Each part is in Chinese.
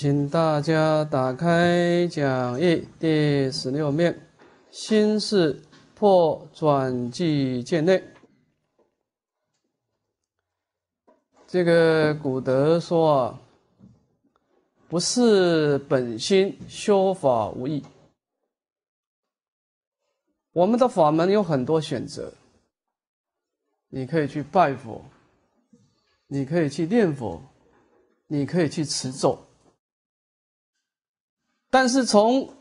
请大家打开讲义第十六面，心是破转即见内。这个古德说，啊，不是本心修法无益。我们的法门有很多选择，你可以去拜佛，你可以去念佛，你可以去持咒。但是从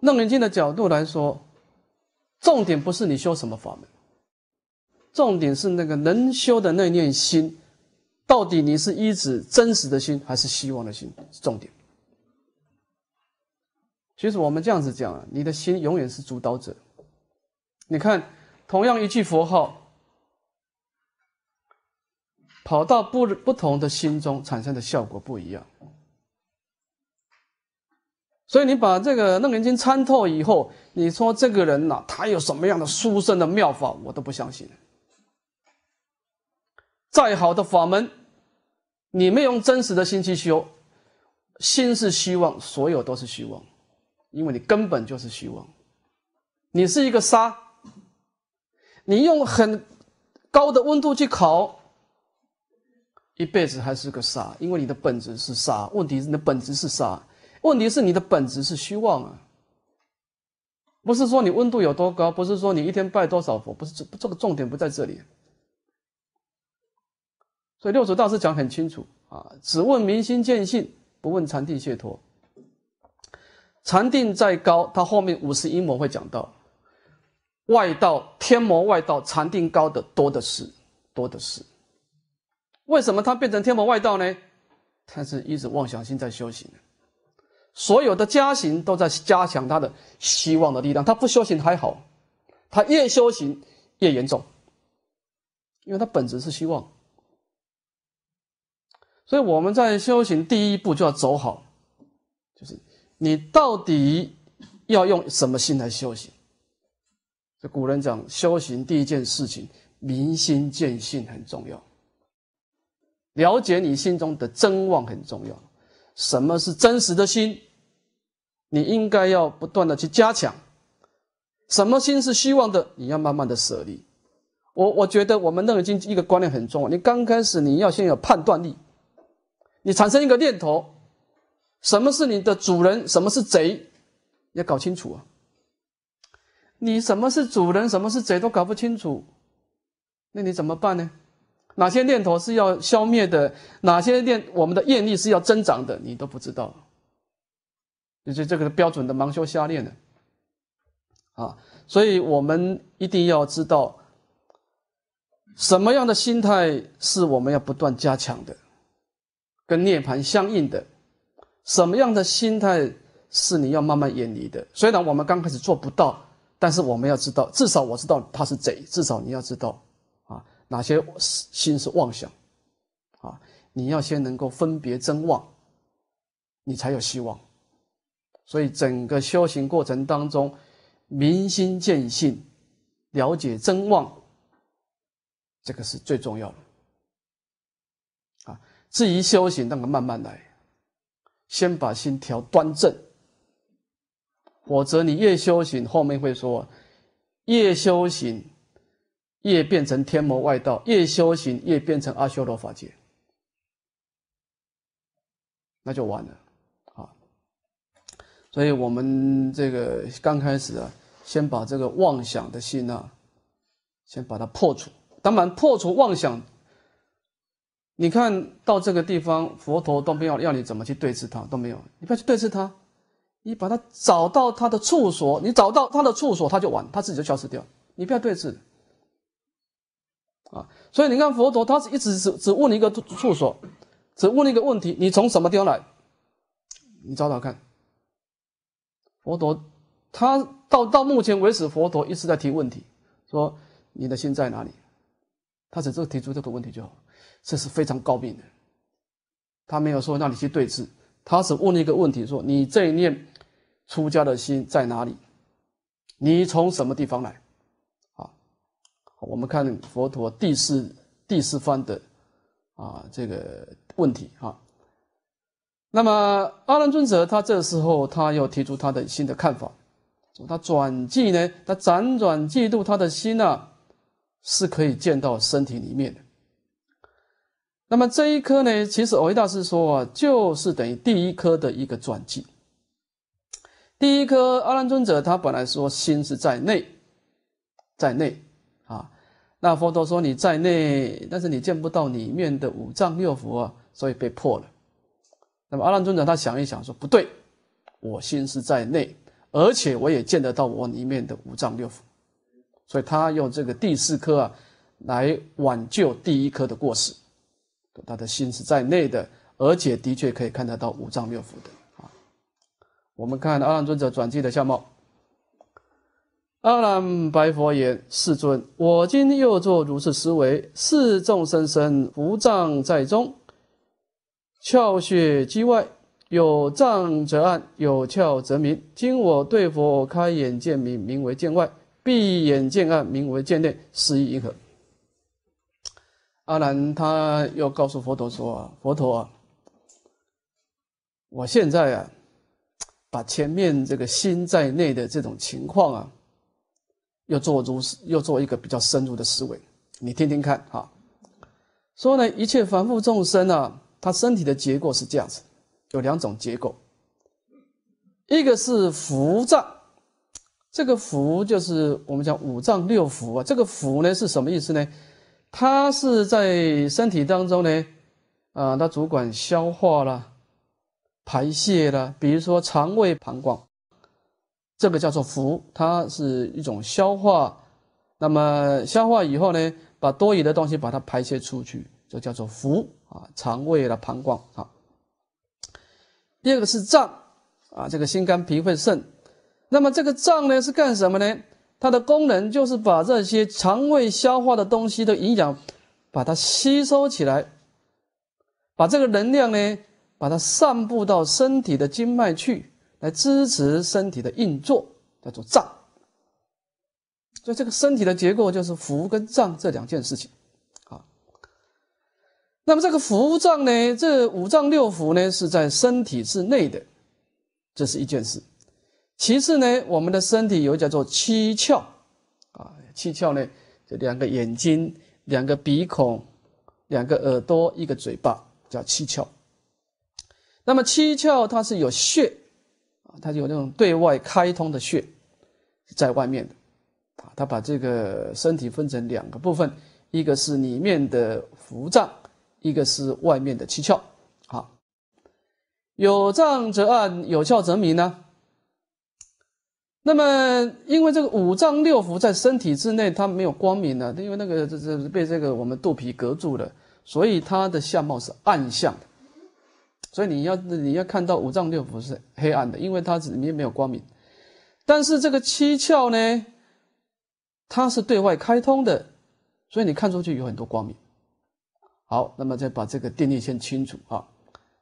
弄严镜的角度来说，重点不是你修什么法门，重点是那个能修的那念心，到底你是一直真实的心还是希望的心是重点。其实我们这样子讲啊，你的心永远是主导者。你看，同样一句佛号，跑到不不同的心中产生的效果不一样。所以你把这个弄眼睛参透以后，你说这个人呐，他有什么样的书生的妙法，我都不相信。再好的法门，你没用真实的心去修，心是虚妄，所有都是虚妄，因为你根本就是虚妄，你是一个沙，你用很高的温度去烤，一辈子还是个沙，因为你的本质是沙。问题是你的本质是沙。问题是你的本质是虚妄啊，不是说你温度有多高，不是说你一天拜多少佛，不是这这个重点不在这里。所以六祖大师讲很清楚啊，只问明心见性，不问禅定解脱。禅定再高，他后面五十一魔会讲到外道天魔外道，禅定高的多的是，多的是。为什么他变成天魔外道呢？他是一直妄想心在修行。所有的加行都在加强他的希望的力量。他不修行还好，他越修行越严重，因为他本质是希望。所以我们在修行第一步就要走好，就是你到底要用什么心来修行。这古人讲，修行第一件事情，明心见性很重要，了解你心中的真望很重要。什么是真实的心？你应该要不断的去加强。什么心是希望的？你要慢慢的舍离。我我觉得我们楞严经一个观念很重要。你刚开始你要先有判断力。你产生一个念头，什么是你的主人？什么是贼？要搞清楚啊。你什么是主人？什么是贼？都搞不清楚，那你怎么办呢？哪些念头是要消灭的？哪些念我们的业力是要增长的？你都不知道，就这这个标准的盲修瞎练的啊！所以我们一定要知道什么样的心态是我们要不断加强的，跟涅盘相应的；什么样的心态是你要慢慢远离的。虽然我们刚开始做不到，但是我们要知道，至少我知道他是贼，至少你要知道。哪些心是妄想啊？你要先能够分别真妄，你才有希望。所以整个修行过程当中，明心见性，了解真妄，这个是最重要的啊。至于修行，那个慢慢来，先把心调端正，否则你越修行，后面会说越修行。越变成天魔外道，越修行越变成阿修罗法界，那就完了啊！所以我们这个刚开始啊，先把这个妄想的心啊，先把它破除。当然，破除妄想，你看到这个地方，佛陀都没有要你怎么去对峙它，都没有。你不要去对峙它，你把它找到它的处所，你找到它的处所，它就完，它自己就消失掉。你不要对峙。啊，所以你看佛陀，他是一直只只问了一个处所，只问了一个问题：你从什么地方来？你找找看。佛陀，他到到目前为止，佛陀一直在提问题，说你的心在哪里？他只是提出这个问题就好，这是非常高明的。他没有说让你去对峙，他只问了一个问题：说你这一念出家的心在哪里？你从什么地方来？我们看佛陀第四第四方的啊这个问题啊。那么阿难尊者他这时候他又提出他的新的看法，说他转寂呢，他辗转嫉妒他的心啊是可以见到身体里面的。那么这一颗呢，其实藕益大师说啊，就是等于第一颗的一个转寂。第一颗阿难尊者他本来说心是在内在内啊。那佛陀说你在内，但是你见不到里面的五脏六腑啊，所以被破了。那么阿难尊者他想一想说不对，我心是在内，而且我也见得到我里面的五脏六腑，所以他用这个第四颗啊来挽救第一颗的过失。他的心是在内的，而且的确可以看得到五脏六腑的啊。我们看阿难尊者转机的相貌。阿难白佛言：“世尊，我今又作如是思维：是众生身，无障在中，窍穴即外；有障则暗，有窍则明。今我对佛开眼见明，名为见外；闭眼见暗，名为见内。是意一何？”阿难他又告诉佛陀说：“啊，佛陀啊，我现在啊，把前面这个心在内的这种情况啊。”要做如要做一个比较深入的思维，你听听看哈。说呢，一切凡夫众生呢，他身体的结构是这样子，有两种结构，一个是浮脏，这个浮就是我们讲五脏六腑啊。这个浮呢是什么意思呢？它是在身体当中呢，啊，它主管消化啦、排泄啦，比如说肠胃、膀胱。这个叫做“腑”，它是一种消化。那么消化以后呢，把多余的东西把它排泄出去，就叫做“腑”啊，肠胃的、膀胱啊。第二个是脏啊，这个心、肝、脾、肺、肾。那么这个脏呢是干什么呢？它的功能就是把这些肠胃消化的东西的营养，把它吸收起来，把这个能量呢，把它散布到身体的经脉去。来支持身体的运作，叫做脏。所以这个身体的结构就是福跟脏这两件事情，啊。那么这个福脏呢，这五脏六腑呢是在身体之内的，这是一件事。其次呢，我们的身体有叫做七窍，啊，七窍呢就两个眼睛、两个鼻孔、两个耳朵、一个嘴巴，叫七窍。那么七窍它是有血。它有那种对外开通的穴，在外面的，啊，它把这个身体分成两个部分，一个是里面的腑脏，一个是外面的七窍，啊，有脏则暗，有窍则明呢。那么，因为这个五脏六腑在身体之内，它没有光明的，因为那个这这被这个我们肚皮隔住了，所以它的相貌是暗相的。所以你要你要看到五脏六腑是黑暗的，因为它里面没有光明。但是这个七窍呢，它是对外开通的，所以你看出去有很多光明。好，那么再把这个定义先清楚啊，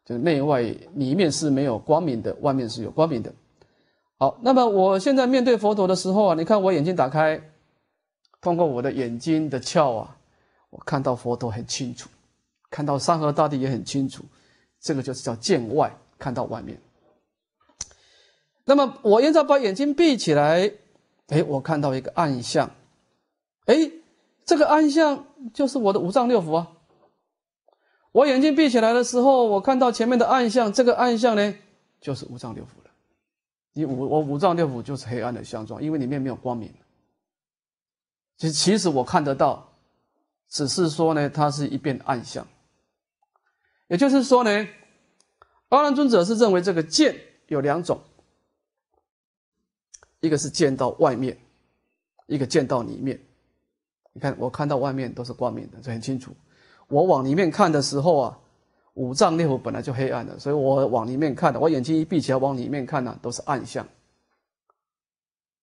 就内外里面是没有光明的，外面是有光明的。好，那么我现在面对佛陀的时候啊，你看我眼睛打开，通过我的眼睛的窍啊，我看到佛陀很清楚，看到山河大地也很清楚。这个就是叫见外，看到外面。那么我现在把眼睛闭起来，哎，我看到一个暗象，哎，这个暗象就是我的五脏六腑啊。我眼睛闭起来的时候，我看到前面的暗象，这个暗象呢，就是五脏六腑了。你五我五脏六腑就是黑暗的相状，因为里面没有光明。其其实我看得到，只是说呢，它是一片暗象。也就是说呢，阿难尊者是认为这个见有两种，一个是见到外面，一个见到里面。你看，我看到外面都是光明的，这很清楚。我往里面看的时候啊，五脏六腑本来就黑暗的，所以我往里面看，的，我眼睛一闭起来往里面看呢，都是暗相，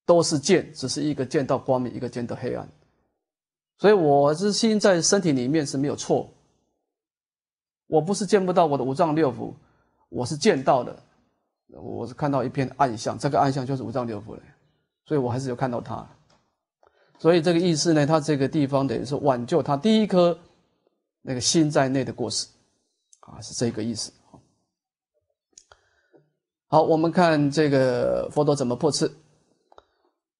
都是见，只是一个见到光明，一个见到黑暗。所以，我之心在身体里面是没有错。我不是见不到我的五脏六腑，我是见到的，我是看到一片暗象，这个暗象就是五脏六腑了，所以我还是有看到它。所以这个意思呢，他这个地方等于是挽救他第一颗那个心在内的过失，啊，是这个意思。好，我们看这个佛陀怎么破斥。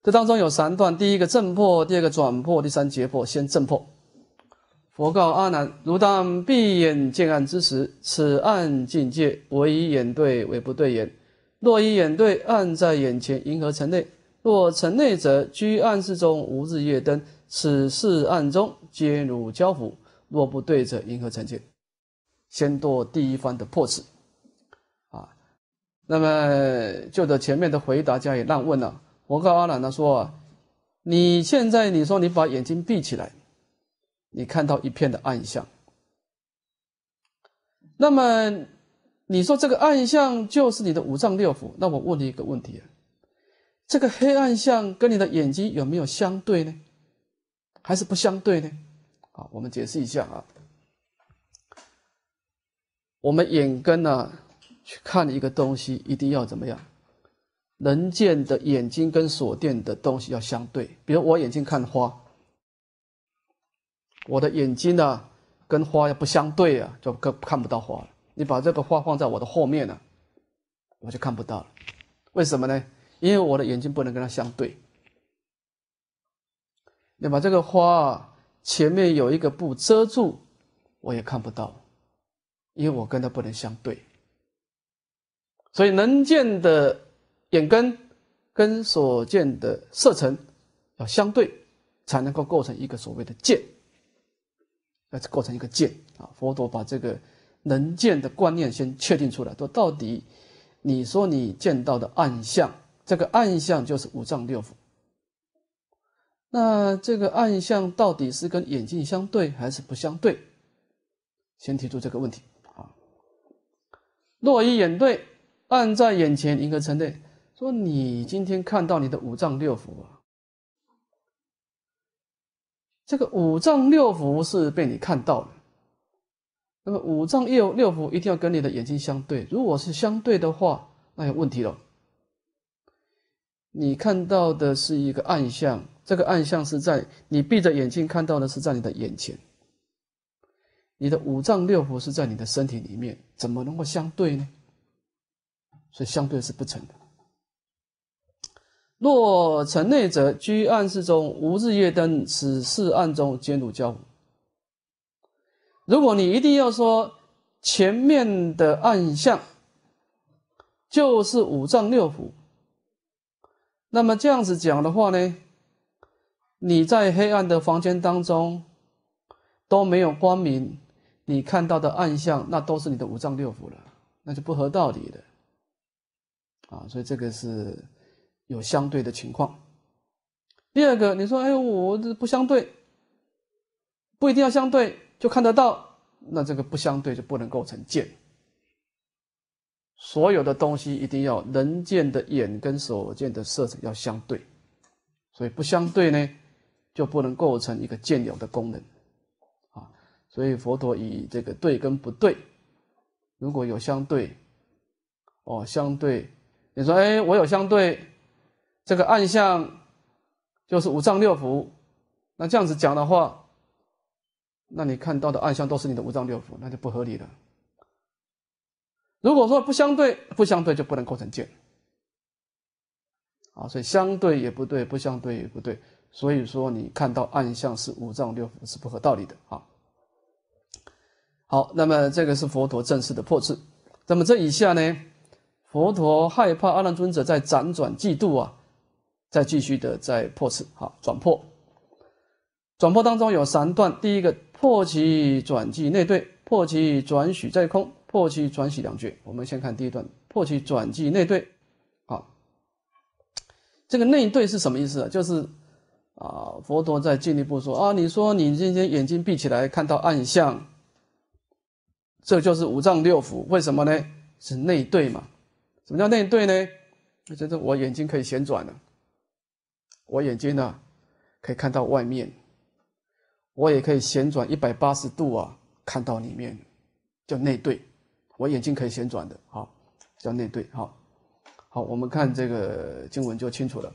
这当中有三段，第一个正破，第二个转破，第三结破，先正破。我告阿难：汝当闭眼见暗之时，此暗境界，我以眼对为不对眼；若以眼对，暗在眼前，银河城内；若城内者，居暗室中，无日月灯，此事暗中皆如焦辅。若不对者，银河城界。先堕第一番的破斥啊！那么就着前面的回答加以浪问了。我告阿难呢说：你现在你说你把眼睛闭起来。你看到一片的暗象。那么你说这个暗象就是你的五脏六腑？那我问你一个问题啊，这个黑暗象跟你的眼睛有没有相对呢？还是不相对呢？啊，我们解释一下啊，我们眼根呢去看一个东西，一定要怎么样？能见的眼睛跟所见的东西要相对，比如我眼睛看花。我的眼睛呢，跟花不相对啊，就看看不到花了。你把这个花放在我的后面呢，我就看不到了。为什么呢？因为我的眼睛不能跟它相对。你把这个花前面有一个布遮住，我也看不到，因为我跟它不能相对。所以，能见的眼根跟所见的色尘要相对，才能够构成一个所谓的见。要构成一个见啊，佛陀把这个能见的观念先确定出来。说到底，你说你见到的暗相，这个暗相就是五脏六腑。那这个暗相到底是跟眼睛相对还是不相对？先提出这个问题啊。若以眼对，暗在眼前，应该成立。说你今天看到你的五脏六腑啊。这个五脏六腑是被你看到了，那么五脏六六腑一定要跟你的眼睛相对，如果是相对的话，那有问题了。你看到的是一个暗象，这个暗象是在你闭着眼睛看到的，是在你的眼前。你的五脏六腑是在你的身体里面，怎么能够相对呢？所以相对是不成的。若城内者居暗室中，无日月灯，此事暗中监督教互。如果你一定要说前面的暗相就是五脏六腑，那么这样子讲的话呢，你在黑暗的房间当中都没有光明，你看到的暗相那都是你的五脏六腑了，那就不合道理的啊！所以这个是。有相对的情况。第二个，你说，哎，我这不相对，不一定要相对就看得到，那这个不相对就不能构成见。所有的东西一定要能见的眼跟所见的色要相对，所以不相对呢，就不能构成一个见有的功能啊。所以佛陀以这个对跟不对，如果有相对，哦，相对，你说，哎，我有相对。这个暗象就是五脏六腑。那这样子讲的话，那你看到的暗象都是你的五脏六腑，那就不合理了。如果说不相对，不相对就不能构成见。啊，所以相对也不对，不相对也不对。所以说你看到暗象是五脏六腑是不合道理的啊。好，那么这个是佛陀正式的破斥。那么这以下呢，佛陀害怕阿难尊者在辗转嫉妒啊。再继续的再破次，好转破，转破当中有三段，第一个破其转即内对，破其转许在空，破其转许两句。我们先看第一段，破其转即内对，好，这个内对是什么意思啊？就是啊，佛陀在进一步说啊，你说你今天眼睛闭起来看到暗相，这就是五脏六腑，为什么呢？是内对嘛？什么叫内对呢？就是我眼睛可以旋转的。我眼睛呢，可以看到外面。我也可以旋转一百八十度啊，看到里面，叫内对。我眼睛可以旋转的，好，叫内对。好，好，我们看这个经文就清楚了。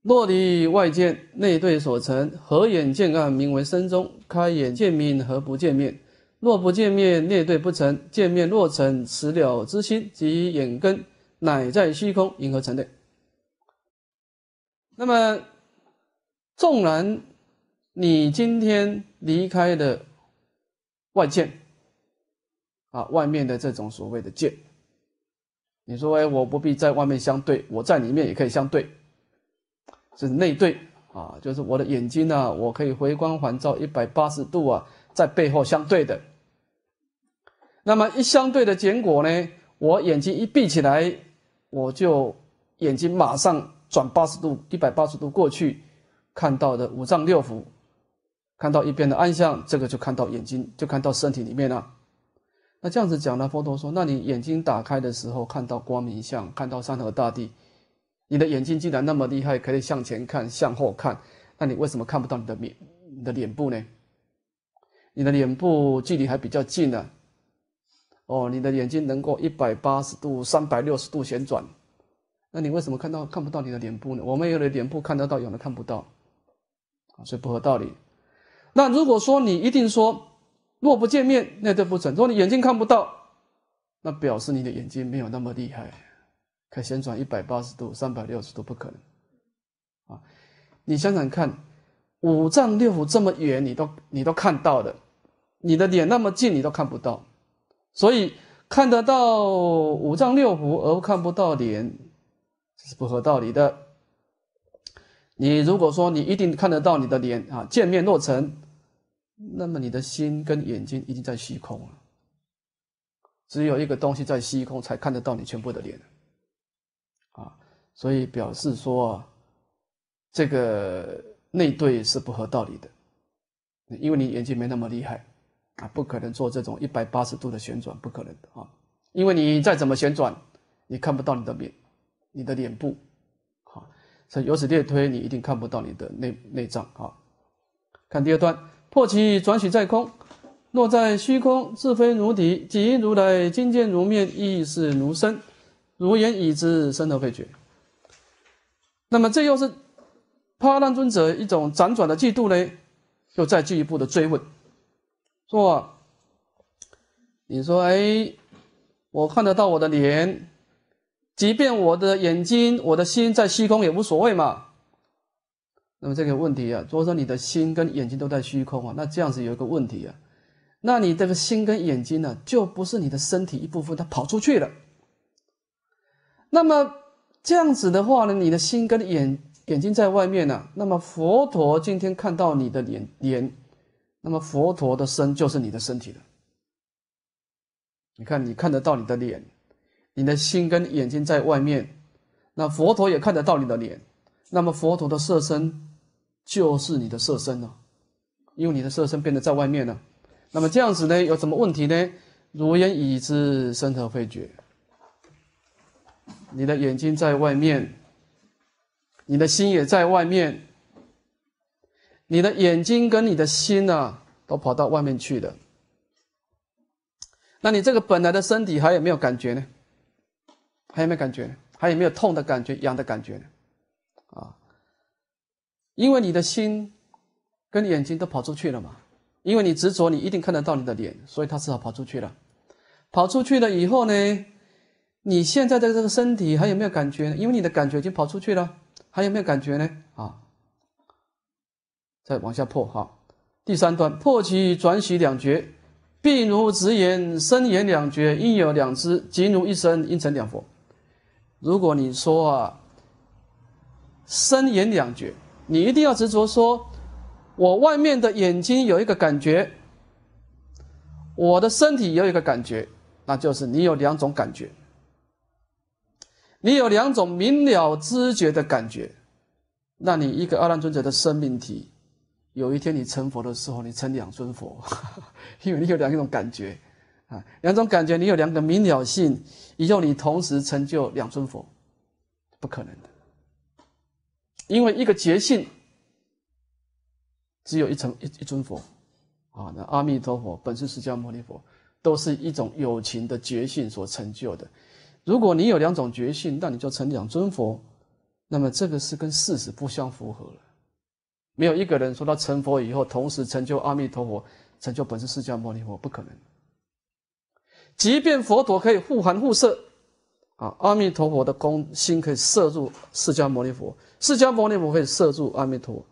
若离外见内对所成，合眼见暗名为身中；开眼见明，何不见面？若不见面，内对不成；见面若成，此了之心及眼根，乃在虚空银河城内。那么，纵然你今天离开的外见，啊，外面的这种所谓的见，你说哎，我不必在外面相对，我在里面也可以相对，是内对啊，就是我的眼睛呢，我可以回光返照一百八十度啊，在背后相对的。那么一相对的结果呢，我眼睛一闭起来，我就眼睛马上。转八十度、一百八十度过去，看到的五脏六腑，看到一边的暗相，这个就看到眼睛，就看到身体里面了。那这样子讲呢？佛陀说：“那你眼睛打开的时候，看到光明相，看到山河大地，你的眼睛既然那么厉害，可以向前看、向后看，那你为什么看不到你的脸、你的脸部呢？你的脸部距离还比较近呢。哦，你的眼睛能够一百八十度、三百六十度旋转。”那你为什么看到看不到你的脸部呢？我们有的脸部看得到，有的看不到，啊，所以不合道理。那如果说你一定说若不见面那就不准，如果你眼睛看不到，那表示你的眼睛没有那么厉害，可旋转一百八十度、三百六十度不可能，啊，你想想看，五脏六腑这么远你都你都看到了，你的脸那么近你都看不到，所以看得到五脏六腑而看不到脸。是不合道理的。你如果说你一定看得到你的脸啊，见面落成，那么你的心跟眼睛已经在虚空了。只有一个东西在虚空，才看得到你全部的脸啊。所以表示说，这个内对是不合道理的，因为你眼睛没那么厉害啊，不可能做这种一百八十度的旋转，不可能的啊。因为你再怎么旋转，你看不到你的脸。你的脸部，好，所以由此类推，你一定看不到你的内内脏啊。看第二段，破其转许在空，若在虚空，自非如敌，即如来金见如面，意识如身，如言已知身头非觉。那么这又是帕当尊者一种辗转的嫉妒呢？又再进一步的追问，说，你说哎，我看得到我的脸。即便我的眼睛、我的心在虚空也无所谓嘛。那么这个问题啊，如果说你的心跟眼睛都在虚空啊，那这样子有一个问题啊。那你这个心跟眼睛呢，就不是你的身体一部分，它跑出去了。那么这样子的话呢，你的心跟眼眼睛在外面呢，那么佛陀今天看到你的脸脸，那么佛陀的身就是你的身体了。你看，你看得到你的脸。你的心跟眼睛在外面，那佛陀也看得到你的脸，那么佛陀的色身就是你的色身了，因为你的色身变得在外面了，那么这样子呢有什么问题呢？如烟已至，身头非绝。你的眼睛在外面，你的心也在外面，你的眼睛跟你的心啊，都跑到外面去了，那你这个本来的身体还有没有感觉呢？还有没有感觉？还有没有痛的感觉、痒的感觉？啊，因为你的心跟眼睛都跑出去了嘛。因为你执着，你一定看得到你的脸，所以它只好跑出去了。跑出去了以后呢，你现在的这个身体还有没有感觉呢？因为你的感觉已经跑出去了，还有没有感觉呢？啊，再往下破哈。第三段破其转息两绝，病如直言身言两绝，应有两知；即如一身应成两佛。如果你说啊，三言两觉，你一定要执着说，我外面的眼睛有一个感觉，我的身体有一个感觉，那就是你有两种感觉，你有两种明了知觉的感觉，那你一个阿难尊者的生命体，有一天你成佛的时候，你成两尊佛，因为你有两种感觉。啊，两种感觉，你有两个明了性，以后你同时成就两尊佛，不可能的。因为一个觉性，只有一层一一尊佛，啊，那阿弥陀佛本是释迦牟尼佛，都是一种有情的觉性所成就的。如果你有两种觉性，那你就成两尊佛，那么这个是跟事实不相符合了。没有一个人说他成佛以后，同时成就阿弥陀佛，成就本是释迦牟尼佛，不可能。即便佛陀可以护含护色，啊，阿弥陀佛的公心可以摄入释迦牟尼佛，释迦牟尼佛可以摄入阿弥陀，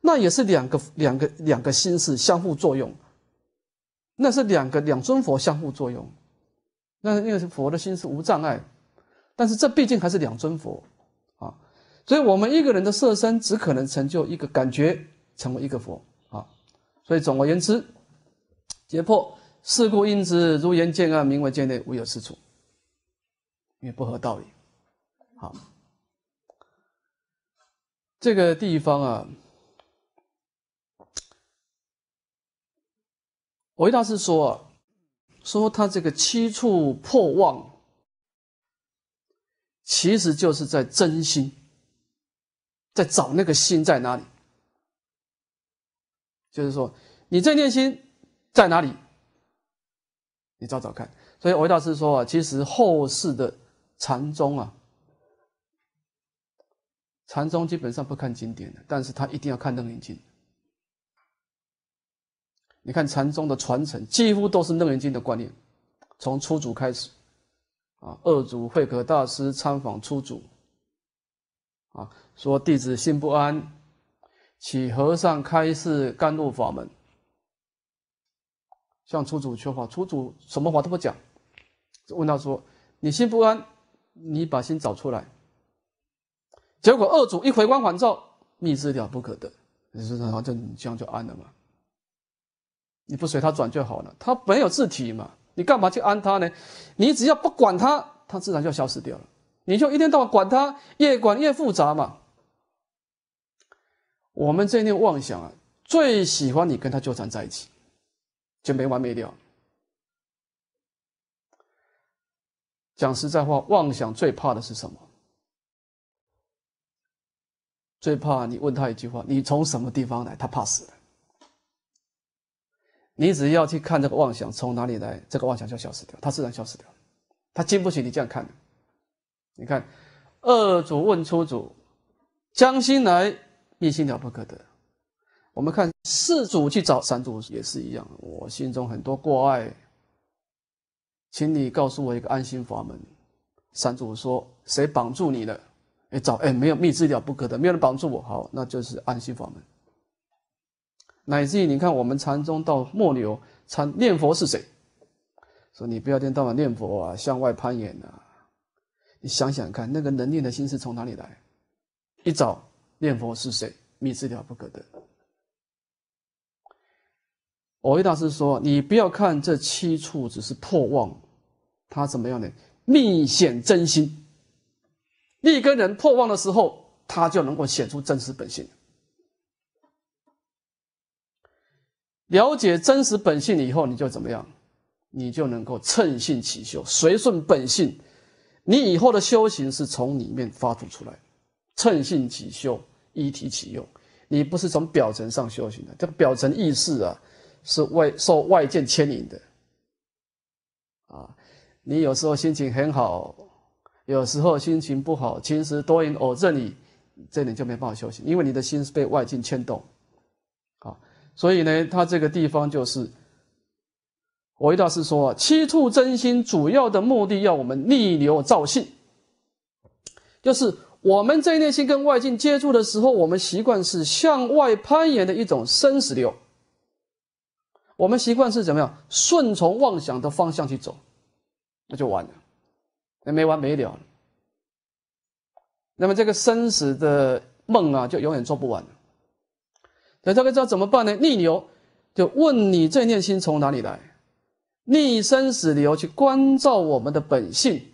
那也是两个两个两个心是相互作用，那是两个两尊佛相互作用，那那是佛的心是无障碍，但是这毕竟还是两尊佛，啊，所以我们一个人的色身只可能成就一个感觉，成为一个佛啊，所以总而言之，结破。事故因之，如言见外，名为见内，无有是处，因为不合道理。好，这个地方啊，维大师说，啊，说他这个七处破妄，其实就是在真心，在找那个心在哪里。就是说，你这念心在哪里？你找找看，所以维大师说啊，其实后世的禅宗啊，禅宗基本上不看经典的，但是他一定要看《楞严经》。你看禅宗的传承几乎都是《楞严经》的观念，从初祖开始啊，二祖慧可大师参访初祖啊，说弟子心不安，乞和尚开示甘露法门。向楚主求法，楚主什么话都不讲，问他说：“你心不安，你把心找出来。”结果二主一回光返照，密知了不可得，你说这这样就安了嘛？你不随他转就好了，他本有自体嘛，你干嘛去安他呢？你只要不管他，他自然就消失掉了。你就一天到晚管他，越管越复杂嘛。我们这念妄想啊，最喜欢你跟他纠缠在一起。就没完没了。讲实在话，妄想最怕的是什么？最怕你问他一句话：“你从什么地方来？”他怕死了。你只要去看这个妄想从哪里来，这个妄想就消失掉，它自然消失掉它经不起你这样看。你看，二祖问初祖：“将心来，一心了不可得。”我们看四祖去找三祖也是一样，我心中很多挂碍，请你告诉我一个安心法门。三祖说：谁绑住你了？哎，找，哎，没有密制了不可得，没有人绑住我。好，那就是安心法门。乃至于你看我们禅宗到末流，禅念佛是谁？说你不要天到晚念佛啊，向外攀岩呐。你想想看，那个能念的心是从哪里来？一找念佛是谁？密制了不可得。我为大师说：“你不要看这七处只是破妄，他怎么样呢？觅显真心。立根人破妄的时候，他就能够显出真实本性。了解真实本性以后，你就怎么样？你就能够称性起修，随顺本性。你以后的修行是从里面发出出来，称性起修，一体起用。你不是从表层上修行的，这个表层意识啊。”是外受外境牵引的，啊，你有时候心情很好，有时候心情不好，其实多因偶这里，这里就没办法休息，因为你的心是被外境牵动，啊，所以呢，他这个地方就是，我一道士说，七处真心主要的目的要我们逆流造性，就是我们这内心跟外境接触的时候，我们习惯是向外攀岩的一种生死流。我们习惯是怎么样顺从妄想的方向去走，那就完了，那没完没了了。那么这个生死的梦啊，就永远做不完。那这个知道怎么办呢？逆流，就问你这念心从哪里来，逆生死流去关照我们的本性，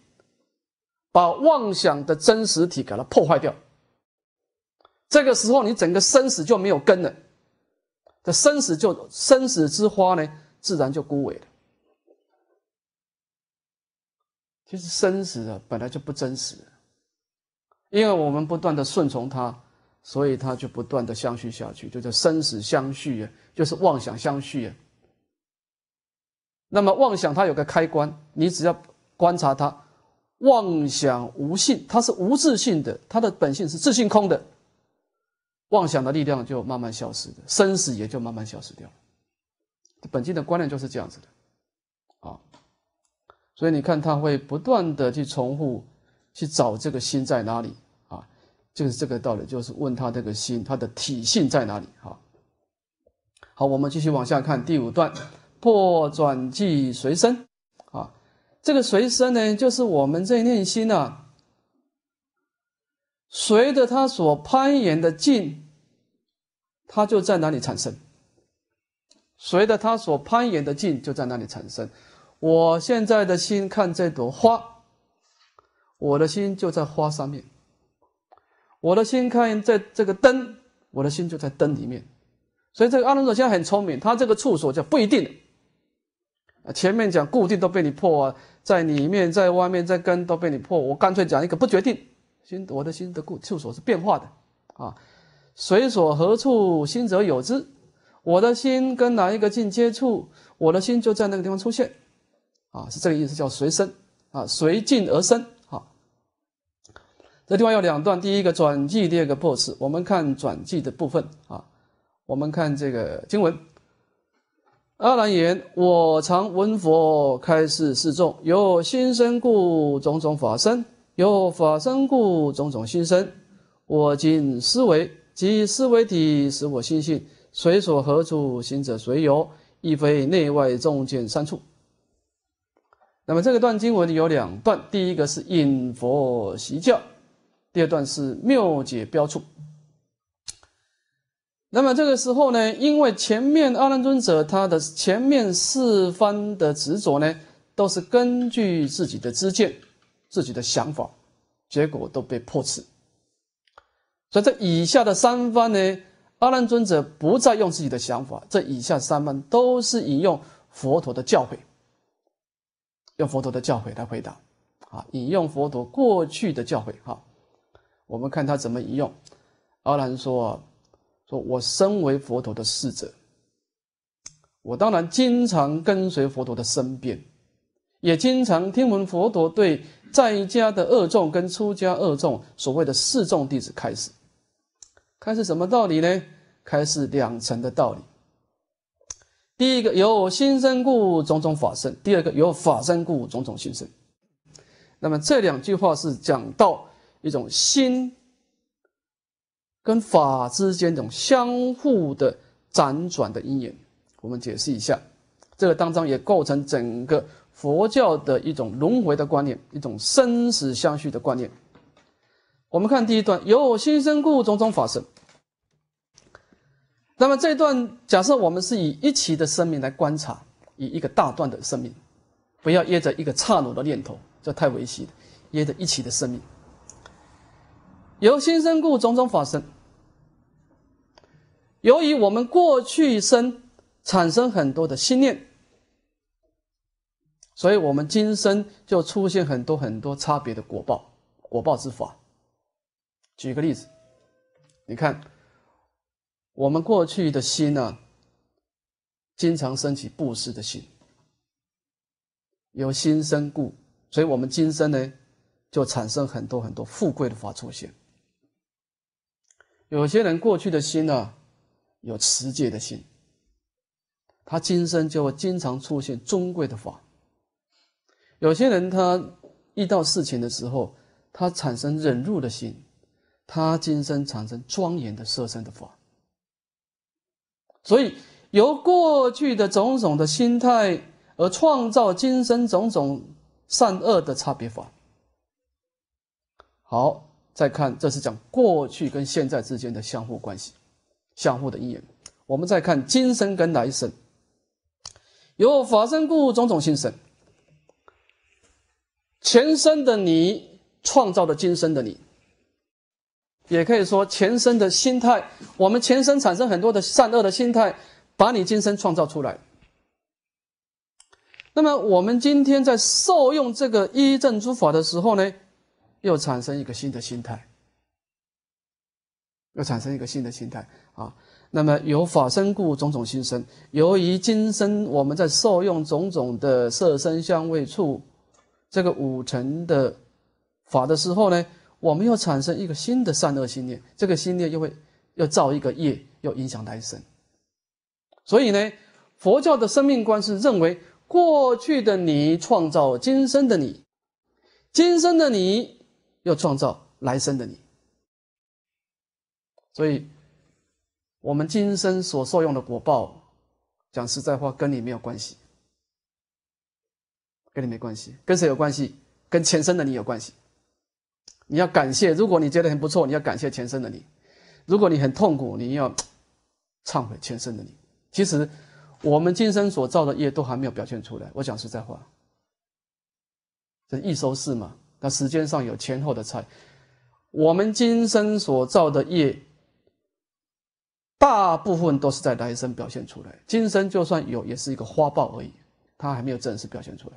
把妄想的真实体给它破坏掉。这个时候，你整个生死就没有根了。这生死就生死之花呢，自然就枯萎了。其实生死啊，本来就不真实，因为我们不断的顺从它，所以它就不断的相续下去，就叫生死相续啊，就是妄想相续啊。那么妄想它有个开关，你只要观察它，妄想无性，它是无自性的，它的本性是自性空的。妄想的力量就慢慢消失了，生死也就慢慢消失掉了。本经的观念就是这样子的，啊，所以你看他会不断的去重复，去找这个心在哪里啊，就是这个道理，就是问他这个心，他的体性在哪里？好，好，我们继续往下看第五段，破转即随身啊，这个随身呢，就是我们一念心呢。随着他所攀岩的近，他就在哪里产生；随着他所攀岩的近，就在哪里产生。我现在的心看这朵花，我的心就在花上面；我的心看在这个灯，我的心就在灯里面。所以这个阿隆索现在很聪明，他这个触所叫不一定。前面讲固定都被你破，在里面、在外面、在根都被你破，我干脆讲一个不决定。心，我的心的故处所是变化的，啊，随所何处心则有之。我的心跟哪一个境接触，我的心就在那个地方出现，啊，是这个意思，叫随生，啊，随境而生。啊。这地方有两段，第一个转记，第二个破斥。我们看转记的部分，啊，我们看这个经文。阿难言：我常闻佛开示示众，有心生故，种种法身由法生故，种种心生。我今思维及思维体，使我心性随所何处行者随游，亦非内外众见三处。那么这个段经文里有两段，第一个是引佛习教，第二段是妙解标处。那么这个时候呢，因为前面阿难尊者他的前面四方的执着呢，都是根据自己的知见。自己的想法，结果都被破斥。所以，这以下的三番呢，阿兰尊者不再用自己的想法。这以下三番都是引用佛陀的教诲，用佛陀的教诲来回答。啊，引用佛陀过去的教诲。哈，我们看他怎么引用。阿兰说：“说我身为佛陀的侍者，我当然经常跟随佛陀的身边，也经常听闻佛陀对。”在家的二众跟出家二众所谓的四众弟子开始，开始什么道理呢？开始两层的道理。第一个由心生故种种法生，第二个由法生故种种心生。那么这两句话是讲到一种心跟法之间一种相互的辗转的因缘。我们解释一下，这个当中也构成整个。佛教的一种轮回的观念，一种生死相续的观念。我们看第一段：由心生故，种种法生。那么这一段，假设我们是以一期的生命来观察，以一个大段的生命，不要噎着一个刹那的念头，这太危险了，噎着一期的生命。由心生故，种种法生。由于我们过去生产生很多的心念。所以我们今生就出现很多很多差别的果报，果报之法。举个例子，你看，我们过去的心呢，经常升起布施的心，由心生故，所以我们今生呢，就产生很多很多富贵的法出现。有些人过去的心呢，有持戒的心，他今生就会经常出现尊贵的法。有些人他遇到事情的时候，他产生忍辱的心，他今生产生庄严的舍身的法。所以由过去的种种的心态而创造今生种种善恶的差别法。好，再看这是讲过去跟现在之间的相互关系，相互的因缘。我们再看今生跟来生，由法身故种种心生。前生的你创造的今生的你，也可以说前生的心态，我们前生产生很多的善恶的心态，把你今生创造出来。那么我们今天在受用这个一正诸法的时候呢，又产生一个新的心态，又产生一个新的心态啊。那么由法生故，种种心生。由于今生我们在受用种种的色身香味触。这个五尘的法的时候呢，我们要产生一个新的善恶信念，这个信念又会要造一个业，要影响来生。所以呢，佛教的生命观是认为过去的你创造今生的你，今生的你又创造来生的你。所以，我们今生所受用的果报，讲实在话，跟你没有关系。跟你没关系，跟谁有关系？跟前生的你有关系。你要感谢，如果你觉得很不错，你要感谢前生的你；如果你很痛苦，你要忏悔前生的你。其实，我们今生所造的业都还没有表现出来。我讲实在话，这一收四嘛，那时间上有前后的差。我们今生所造的业，大部分都是在来生表现出来，今生就算有，也是一个花豹而已，它还没有正式表现出来。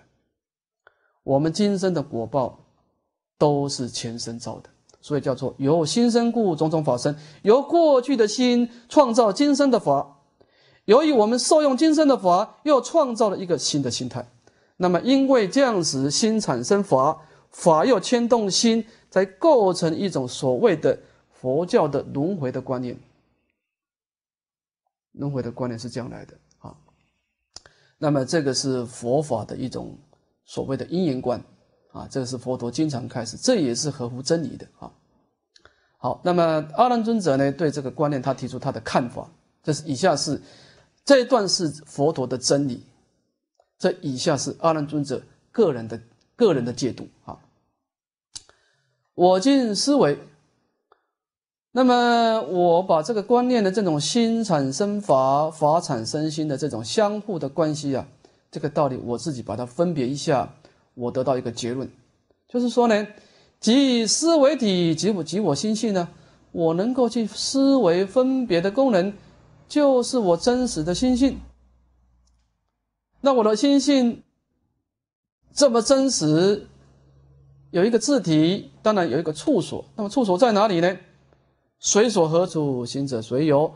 我们今生的果报都是前生造的，所以叫做由心生故种种法生，由过去的心创造今生的法。由于我们受用今生的法，又创造了一个新的心态。那么，因为这样子心产生法，法又牵动心，才构成一种所谓的佛教的轮回的观念。轮回的观念是这样来的啊。那么，这个是佛法的一种。所谓的因缘观，啊，这个是佛陀经常开始，这也是合乎真理的啊。好，那么阿难尊者呢，对这个观念他提出他的看法，这是以下是这一段是佛陀的真理，这以下是阿难尊者个人的个人的解读啊。我尽思维，那么我把这个观念的这种心产生法，法产生心的这种相互的关系啊。这个道理我自己把它分别一下，我得到一个结论，就是说呢，即思维体即我即我心性呢，我能够去思维分别的功能，就是我真实的心性。那我的心性这么真实，有一个字体，当然有一个处所。那么处所在哪里呢？随所何处行者随有，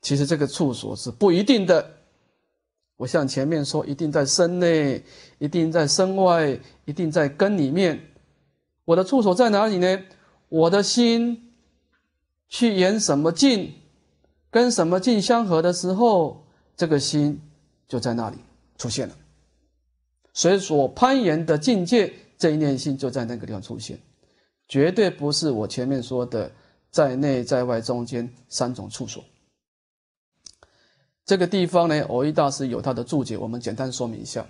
其实这个处所是不一定的。我像前面说，一定在身内，一定在身外，一定在根里面。我的触所在哪里呢？我的心去沿什么境，跟什么境相合的时候，这个心就在那里出现了。所以，所攀岩的境界，这一念心就在那个地方出现，绝对不是我前面说的在内、在外、中间三种触所。这个地方呢，偶一大师有他的注解，我们简单说明一下。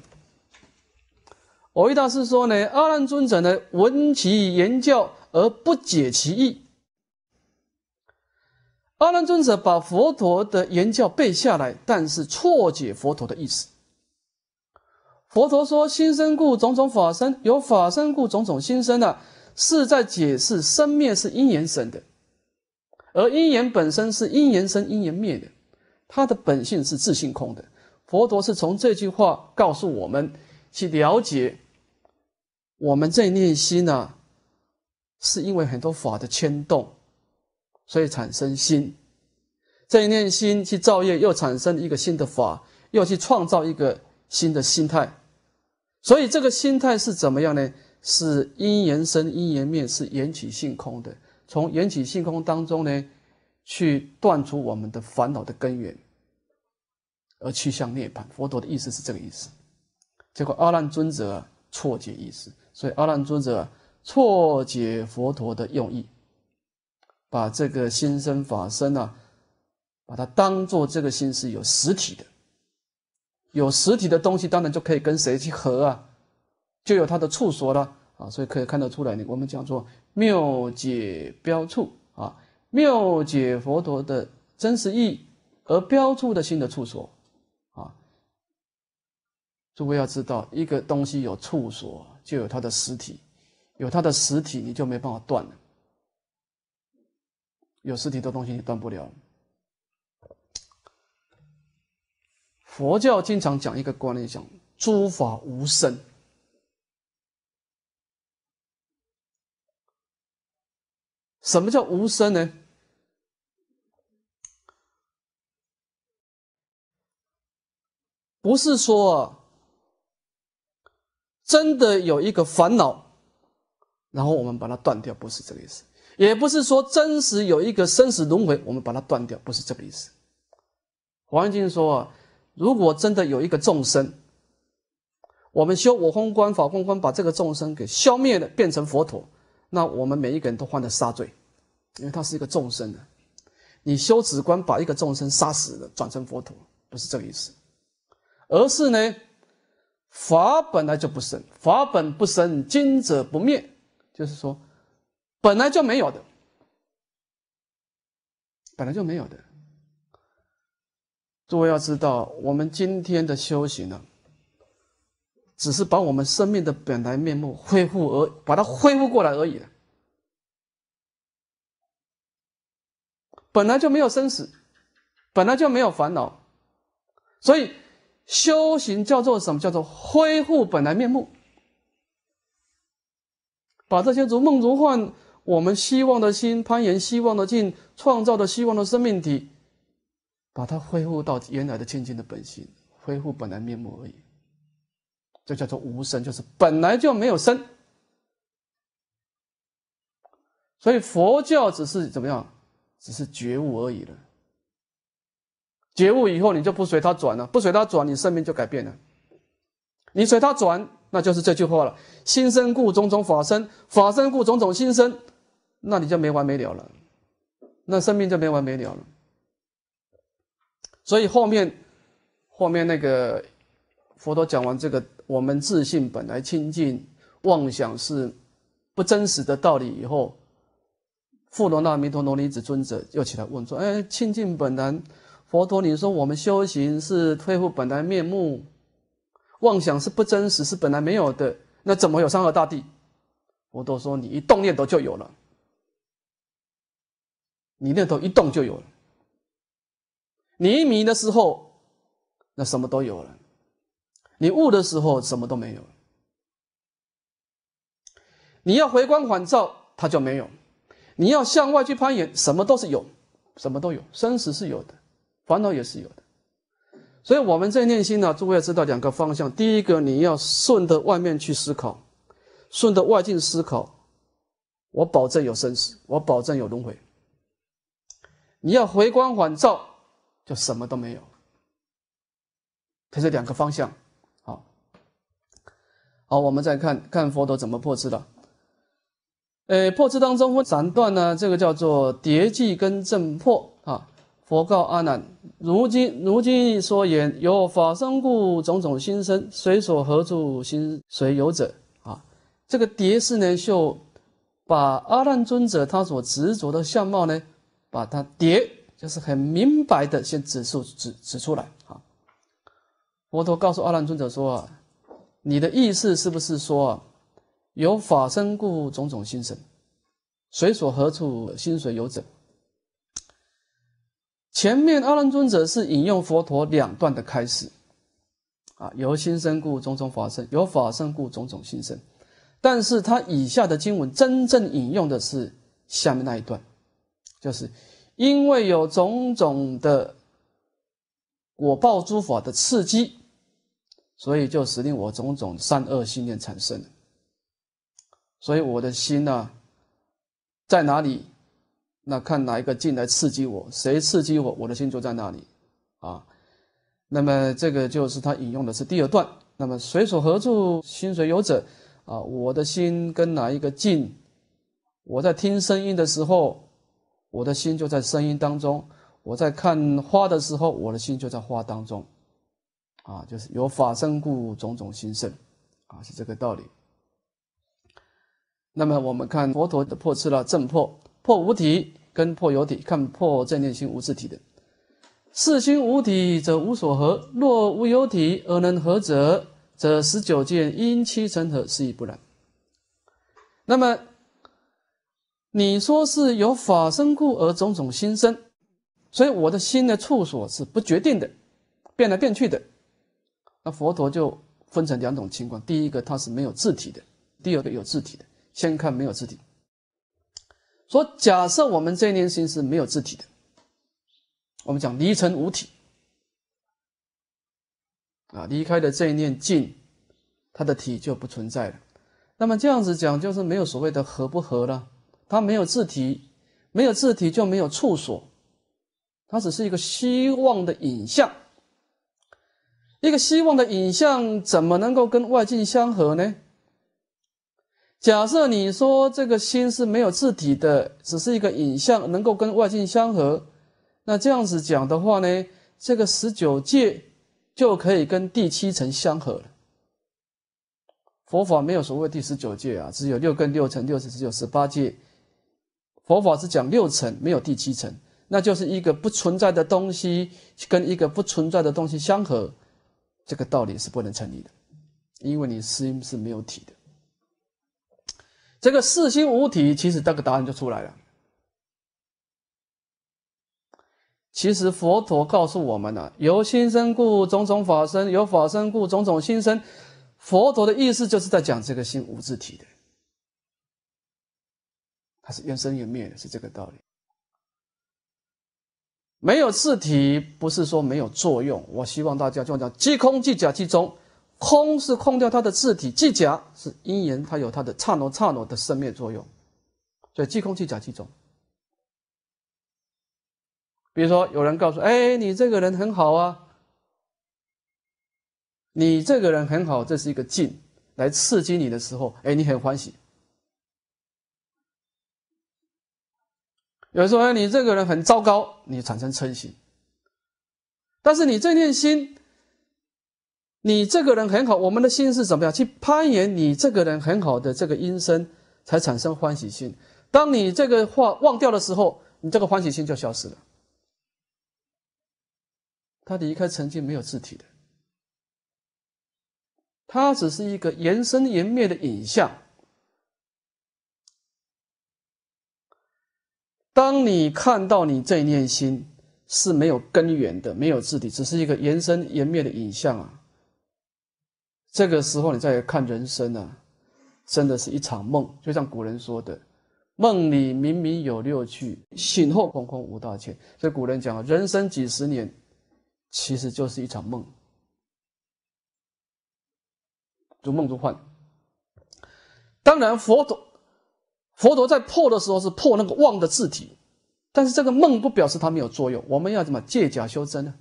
偶一大师说呢，阿难尊者呢，闻其言教而不解其意。阿难尊者把佛陀的言教背下来，但是错解佛陀的意思。佛陀说：“心生故种种法生，有法生故种种心生。”呢，是在解释生灭是因缘生的，而因缘本身是因缘生因缘灭的。他的本性是自性空的。佛陀是从这句话告诉我们，去了解我们在念心呢，是因为很多法的牵动，所以产生心，一念心去造业，又产生一个新的法，又去创造一个新的心态。所以这个心态是怎么样呢？是因缘生，因缘灭，是缘起性空的。从缘起性空当中呢？去断除我们的烦恼的根源，而去向涅槃。佛陀的意思是这个意思。结果阿难尊者错解意思，所以阿难尊者错解佛陀的用意，把这个心生法身呢，把它当做这个心是有实体的，有实体的东西，当然就可以跟谁去合啊，就有它的处所了啊。所以可以看得出来呢，我们叫做妙解标处啊。妙解佛陀的真实意，而标出的新的处所，啊！诸位要知道，一个东西有处所，就有它的实体，有它的实体，你就没办法断了。有实体的东西，你断不了。佛教经常讲一个观念，讲诸法无生。什么叫无生呢？不是说真的有一个烦恼，然后我们把它断掉，不是这个意思；也不是说真实有一个生死轮回，我们把它断掉，不是这个意思。黄安经说：，如果真的有一个众生，我们修我空观、法空观，把这个众生给消灭了，变成佛陀，那我们每一个人都犯了杀罪，因为他是一个众生的。你修止观，把一个众生杀死了，转成佛陀，不是这个意思。而是呢，法本来就不生，法本不生，今者不灭，就是说，本来就没有的，本来就没有的。诸位要知道，我们今天的修行呢，只是把我们生命的本来面目恢复而把它恢复过来而已本来就没有生死，本来就没有烦恼，所以。修行叫做什么？叫做恢复本来面目。把这些如梦如幻、我们希望的心、攀岩希望的境、创造的希望的生命体，把它恢复到原来的清净的本性，恢复本来面目而已，这叫做无生，就是本来就没有生。所以佛教只是怎么样？只是觉悟而已了。觉悟以后，你就不随他转了；不随他转，你生命就改变了。你随他转，那就是这句话了：心生故种种法生，法生故种种心生，那你就没完没了了，那生命就没完没了了。所以后面，后面那个佛陀讲完这个，我们自信本来清净，妄想是不真实的道理以后，富罗那弥陀罗尼子尊者又起来问说：“哎，清净本来。”佛陀，你说我们修行是恢复本来面目，妄想是不真实，是本来没有的。那怎么有三恶大地？佛陀说：“你一动念头就有了，你念头一动就有了。你迷的时候，那什么都有了；你悟的时候，什么都没有。你要回光返照，它就没有；你要向外去攀岩，什么都是有，什么都有，生死是有的。”烦恼也是有的，所以我们在念心呢，诸位要知道两个方向。第一个，你要顺着外面去思考，顺着外境思考，我保证有生死，我保证有轮回。你要回光返照，就什么都没有。这是两个方向，好，好，我们再看看佛陀怎么破执的。呃，破执当中斩断呢，这个叫做叠迹跟正破。佛告阿难：如今如今所言，由法生故，种种心生，随所何处心随有者。啊，这个叠是呢，就把阿难尊者他所执着的相貌呢，把它叠，就是很明白的，先指出指指出来。啊。佛陀告诉阿难尊者说：啊，你的意思是不是说，由法生故，种种心生，随所何处心随有者？前面阿难尊者是引用佛陀两段的开始，啊，由心生故种种法生，由法生故种种心生。但是他以下的经文真正引用的是下面那一段，就是因为有种种的果报诸法的刺激，所以就使令我种种善恶信念产生了。所以我的心呢，在哪里？那看哪一个进来刺激我，谁刺激我，我的心就在那里，啊，那么这个就是他引用的是第二段。那么水所何处心随有者，啊，我的心跟哪一个进？我在听声音的时候，我的心就在声音当中；我在看花的时候，我的心就在花当中，啊，就是有法身故种种心生，啊，是这个道理。那么我们看佛陀的破斥了正破。破无体跟破有体，看破在内心无自体的四心无体，则无所合；若无有体而能合者，则十九见因七成合，是亦不然。那么你说是有法生故而种种心生，所以我的心的处所是不决定的，变来变去的。那佛陀就分成两种情况：第一个他是没有自体的，第二个有自体的。先看没有自体。说，假设我们这一念心是没有字体的，我们讲离尘无体，啊，离开的这一念境，它的体就不存在了。那么这样子讲，就是没有所谓的合不合了。它没有字体，没有字体就没有处所，它只是一个希望的影像，一个希望的影像，怎么能够跟外境相合呢？假设你说这个心是没有自体的，只是一个影像，能够跟外境相合，那这样子讲的话呢，这个十九界就可以跟第七层相合了。佛法没有所谓第十九界啊，只有六根六层，六层只有十八界。佛法是讲六层，没有第七层，那就是一个不存在的东西跟一个不存在的东西相合，这个道理是不能成立的，因为你心是没有体的。这个四心五体，其实这个答案就出来了。其实佛陀告诉我们呢，由心生故种种法生，由法生故种种心生。佛陀的意思就是在讲这个心无自体的，它是缘生缘灭的，是这个道理。没有自体，不是说没有作用。我希望大家叫讲即空即假即中。空是空掉它的字体，寂假是因缘，它有它的刹那刹那的生灭作用，所以寂空寂假即中。比如说，有人告诉：“哎，你这个人很好啊，你这个人很好。”这是一个劲来刺激你的时候，哎，你很欢喜。有时候你这个人很糟糕，你产生嗔心，但是你这念心。你这个人很好，我们的心是怎么样去攀岩？你这个人很好的这个因身，才产生欢喜心。当你这个话忘掉的时候，你这个欢喜心就消失了。他离开曾经没有字体的，它只是一个延伸延灭的影像。当你看到你这一念心是没有根源的，没有字体，只是一个延伸延灭的影像啊。这个时候，你再看人生啊，真的是一场梦，就像古人说的：“梦里明明有六趣，醒后空空无大千。”所以古人讲啊，人生几十年，其实就是一场梦，如梦如幻。当然，佛陀佛陀在破的时候是破那个妄的字体，但是这个梦不表示它没有作用。我们要怎么借假修真呢？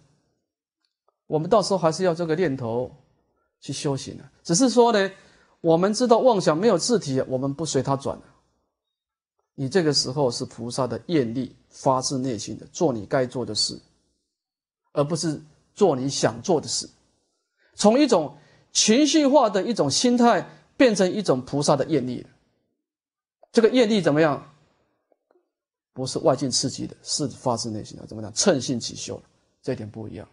我们到时候还是要这个念头。去修行呢？只是说呢，我们知道妄想没有自体，我们不随它转。你这个时候是菩萨的愿力，发自内心的做你该做的事，而不是做你想做的事。从一种情绪化的一种心态变成一种菩萨的愿力这个愿力怎么样？不是外境刺激的，是发自内心的。怎么讲？趁性起修，这点不一样。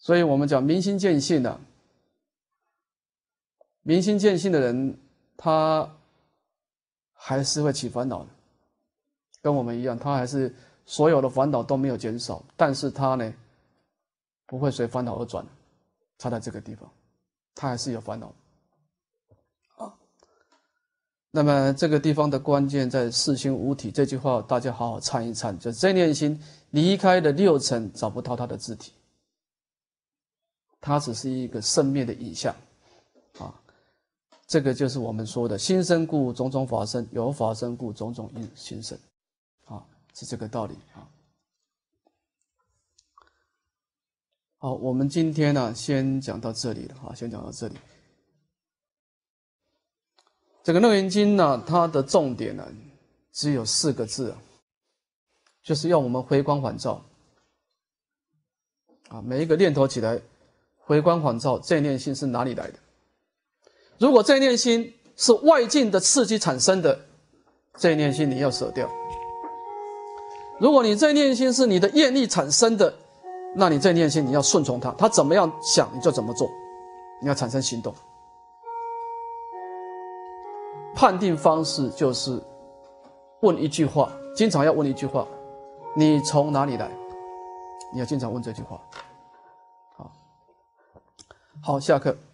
所以，我们讲明心见性呢，明心见性的人，他还是会起烦恼，跟我们一样，他还是所有的烦恼都没有减少，但是他呢，不会随烦恼而转，他在这个地方，他还是有烦恼。啊，那么这个地方的关键在四心五体这句话，大家好好参一参，就这念心离开的六尘找不到他的字体。它只是一个生灭的影像，啊，这个就是我们说的“心生故种种法生，有法生故种种因心生”，啊，是这个道理啊。好，我们今天呢，先讲到这里了，哈，先讲到这里。这个《楞严经》呢，它的重点呢，只有四个字，就是要我们回光返照，啊，每一个念头起来。回光返照，这念心是哪里来的？如果这念心是外境的刺激产生的，这念心你要舍掉；如果你这念心是你的业力产生的，那你这念心你要顺从它，它怎么样想你就怎么做，你要产生行动。判定方式就是问一句话，经常要问一句话：你从哪里来？你要经常问这句话。好，下课。